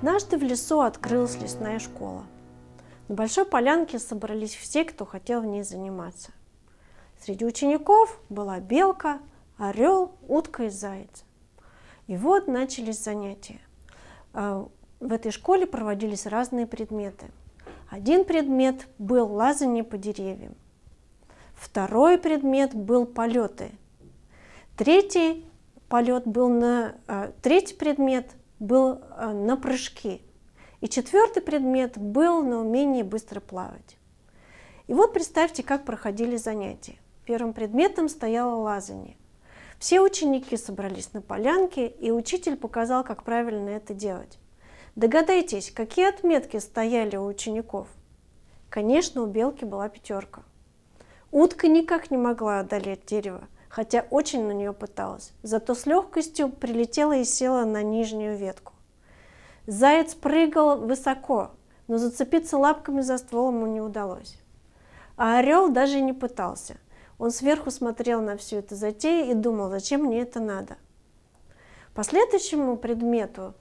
Однажды в лесу открылась лесная школа. На большой полянке собрались все, кто хотел в ней заниматься. Среди учеников была белка, орел, утка и заяц. И вот начались занятия. А, в этой школе проводились разные предметы. Один предмет был лазание по деревьям. Второй предмет был полеты. Третий полет был на... А, третий предмет был э, на прыжки. И четвертый предмет был на умении быстро плавать. И вот представьте, как проходили занятия. Первым предметом стояло лазание. Все ученики собрались на полянке, и учитель показал, как правильно это делать. Догадайтесь, какие отметки стояли у учеников? Конечно, у белки была пятерка. Утка никак не могла одолеть дерево – хотя очень на нее пыталась. Зато с легкостью прилетела и села на нижнюю ветку. Заяц прыгал высоко, но зацепиться лапками за ствол ему не удалось. А орел даже не пытался. Он сверху смотрел на всю эту затею и думал, зачем мне это надо. По следующему предмету,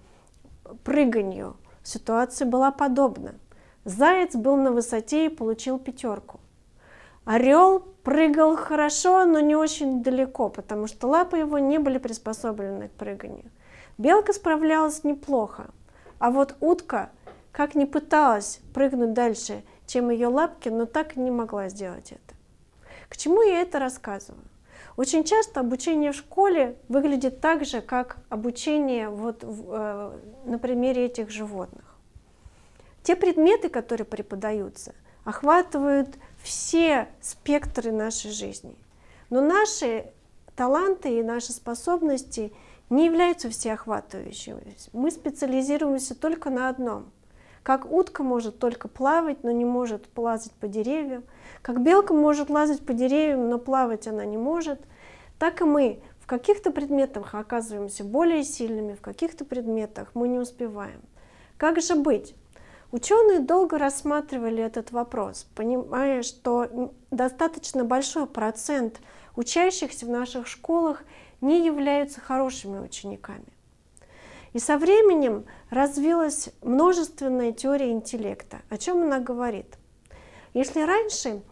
прыганью, ситуация была подобна. Заяц был на высоте и получил пятерку. Орел прыгал хорошо, но не очень далеко, потому что лапы его не были приспособлены к прыганию. Белка справлялась неплохо, а вот утка как ни пыталась прыгнуть дальше, чем ее лапки, но так и не могла сделать это. К чему я это рассказываю? Очень часто обучение в школе выглядит так же, как обучение вот в, э, на примере этих животных. Те предметы, которые преподаются – охватывают все спектры нашей жизни. Но наши таланты и наши способности не являются всеохватывающими. Мы специализируемся только на одном. Как утка может только плавать, но не может плазать по деревьям. Как белка может лазать по деревьям, но плавать она не может. Так и мы в каких-то предметах оказываемся более сильными, в каких-то предметах мы не успеваем. Как же быть? Ученые долго рассматривали этот вопрос, понимая, что достаточно большой процент учащихся в наших школах не являются хорошими учениками. И со временем развилась множественная теория интеллекта. О чем она говорит? Если раньше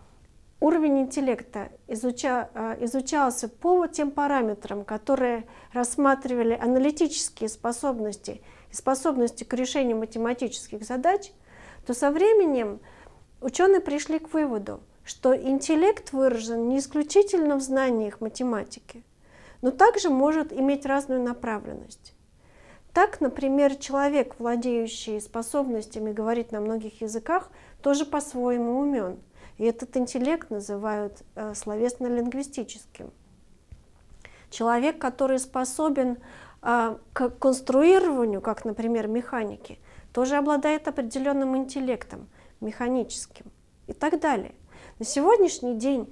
уровень интеллекта изуча, э, изучался по тем параметрам, которые рассматривали аналитические способности – и способности к решению математических задач, то со временем ученые пришли к выводу, что интеллект выражен не исключительно в знаниях математики, но также может иметь разную направленность. Так, например, человек, владеющий способностями говорить на многих языках, тоже по-своему умен. И этот интеллект называют э, словесно-лингвистическим. Человек, который способен а, к конструированию, как, например, механики, тоже обладает определенным интеллектом, механическим и так далее. На сегодняшний день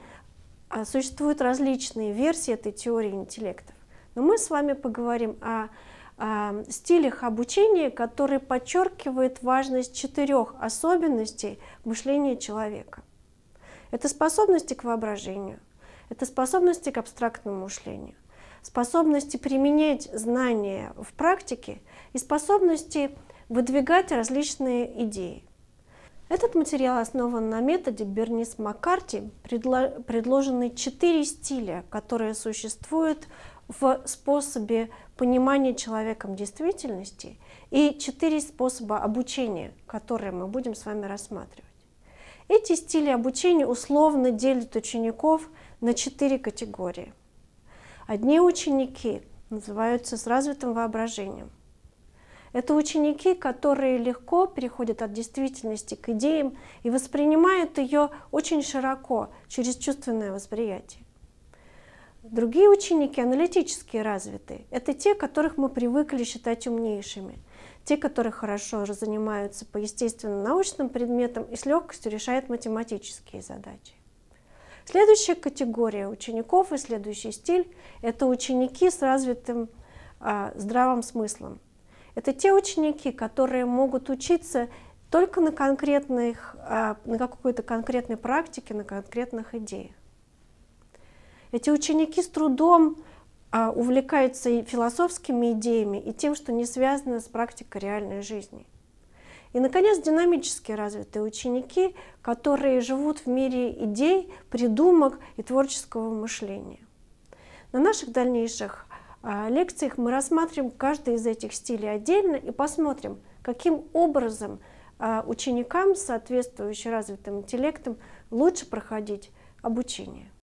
а, существуют различные версии этой теории интеллектов. Но мы с вами поговорим о, о а, стилях обучения, которые подчеркивают важность четырех особенностей мышления человека. Это способности к воображению, это способности к абстрактному мышлению, способности применять знания в практике и способности выдвигать различные идеи. Этот материал основан на методе Бернис Маккарти, предложены четыре стиля, которые существуют в способе понимания человеком действительности и четыре способа обучения, которые мы будем с вами рассматривать. Эти стили обучения условно делят учеников на четыре категории – Одни ученики называются с развитым воображением. Это ученики, которые легко переходят от действительности к идеям и воспринимают ее очень широко, через чувственное восприятие. Другие ученики аналитически развиты. Это те, которых мы привыкли считать умнейшими. Те, которые хорошо занимаются по естественно-научным предметам и с легкостью решают математические задачи. Следующая категория учеников и следующий стиль – это ученики с развитым э, здравым смыслом. Это те ученики, которые могут учиться только на конкретных, э, на какой-то конкретной практике, на конкретных идеях. Эти ученики с трудом э, увлекаются и философскими идеями, и тем, что не связано с практикой реальной жизни – и, наконец, динамически развитые ученики, которые живут в мире идей, придумок и творческого мышления. На наших дальнейших а, лекциях мы рассмотрим каждый из этих стилей отдельно и посмотрим, каким образом а, ученикам соответствующим развитым интеллектом лучше проходить обучение.